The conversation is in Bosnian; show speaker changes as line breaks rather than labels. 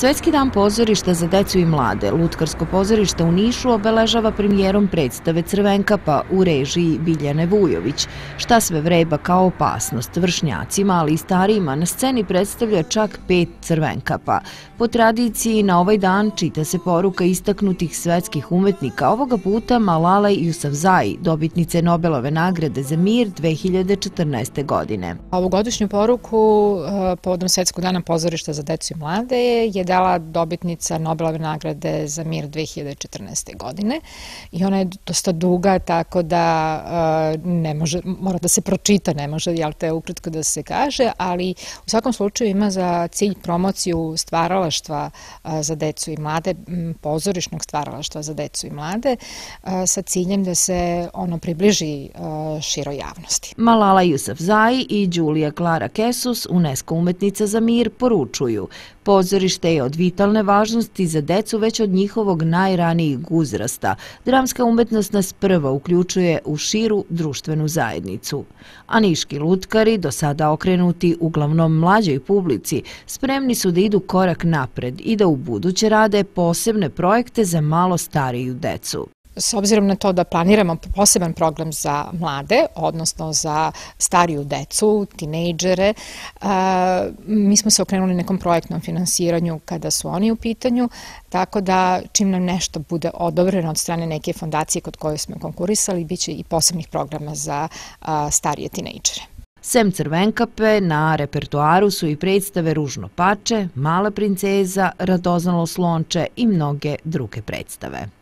Svetski dan pozorišta za decu i mlade, Lutkarsko pozorište u Nišu obeležava premijerom predstave Crvenkapa u režiji Biljane Vujović. Šta sve vreba kao opasnost vršnjacima, ali i starijima, na sceni predstavlja čak pet Crvenkapa. Po tradiciji, na ovaj dan čita se poruka istaknutih svetskih umetnika, ovoga puta Malala Jusavzaj, dobitnice Nobelove nagrade za mir 2014. godine.
Ovogodišnju poruku eh, povodom Svetskog dana pozorišta za decu i mlade je dala dobitnica Nobelove nagrade za mir 2014. godine i ona je dosta duga, tako da e, ne može, mora da se pročita, ne može, jel te, ukratko da se kaže, ali u svakom slučaju ima za cilj promociju stvaralaštva e, za decu i mlade, pozorišnog stvaralaštva za decu i mlade, e, sa ciljem da se ono približi široj javnosti.
Malala Jusef Zaj i Đulija Klara Kesus, UNESCO umetnica za mir, poručuju pozorište te je od vitalne važnosti za decu već od njihovog najranijeg uzrasta. Dramska umetnost nas prva uključuje u širu društvenu zajednicu. A niški lutkari, do sada okrenuti uglavnom mlađoj publici, spremni su da idu korak
napred i da u buduće rade posebne projekte za malo stariju decu. S obzirom na to da planiramo poseban program za mlade, odnosno za stariju decu, tinejdžere, mi smo se okrenuli nekom projektnom finansiranju kada su oni u pitanju, tako da čim nam nešto bude odobreno od strane neke fondacije kod koje smo konkurisali, bit će i posebnih programa za starije tinejdžere. Sem crvenkape, na repertuaru su i predstave Ružno pače, Mala
princeza, Radoznalo slonče i mnoge druge predstave.